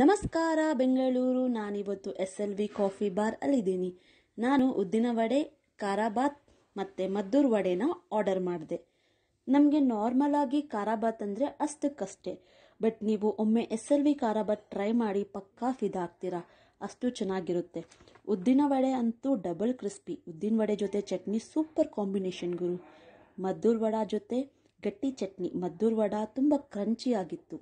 ನಮಸ್ಕಾರ ಬೆಂಗಳೂರು ನಾನಿವತ್ತು S L V coffee bar ಅಲ್ಲಿದ್ದೀನಿ ನಾನು ಉದ್ದಿನ ವಡೆ ಖಾರಾಬಾತ್ ಮತ್ತು ಮದ್ದೂರ್ ವಡೆನ ಆರ್ಡರ್ ಮಾಡಿದೆ ನಮಗೆ ನಾರ್ಮಲ್ ಆಗಿ ಖಾರಾಬಾತ್ ಅಂದರೆ ಅಷ್ಟಕ್ಕಷ್ಟೇ ಬಟ್ ನೀವು ಒಮ್ಮೆ S L V kharabath try ಮಾಡಿ ಪಕ್ಕಾ ಫಿದಾಗ್ತೀರಾ ಅಷ್ಟು ಚೆನ್ನಾಗಿರುತ್ತೆ ಉದ್ದಿನ ವಡೆ ಅಂತೂ ಡಬಲ್ ಕ್ರಿಸ್ಪಿ ಉದ್ದಿನ ವಡೆ ಜೊತೆ ಚಟ್ನಿ ಸೂಪರ್ ಕಾಂಬಿನೇಷನ್ ಗುರು ಮದ್ದೂರ್ ವಡಾ ಜೊತೆ ಗಟ್ಟಿ ಚಟ್ನಿ ಮದ್ದೂರ್ ವಡಾ ತುಂಬ ಕ್ರಂಚಿಯಾಗಿತ್ತು